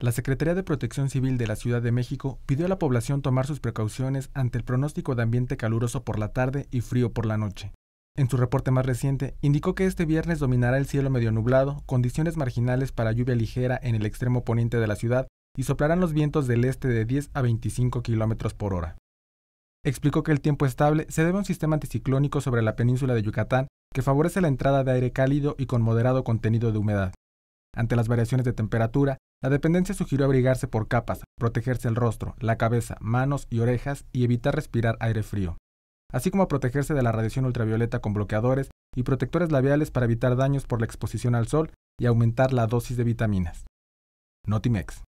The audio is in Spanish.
La Secretaría de Protección Civil de la Ciudad de México pidió a la población tomar sus precauciones ante el pronóstico de ambiente caluroso por la tarde y frío por la noche. En su reporte más reciente, indicó que este viernes dominará el cielo medio nublado, condiciones marginales para lluvia ligera en el extremo poniente de la ciudad y soplarán los vientos del este de 10 a 25 kilómetros por hora. Explicó que el tiempo estable se debe a un sistema anticiclónico sobre la península de Yucatán que favorece la entrada de aire cálido y con moderado contenido de humedad. Ante las variaciones de temperatura, la dependencia sugirió abrigarse por capas, protegerse el rostro, la cabeza, manos y orejas y evitar respirar aire frío, así como protegerse de la radiación ultravioleta con bloqueadores y protectores labiales para evitar daños por la exposición al sol y aumentar la dosis de vitaminas. Notimex.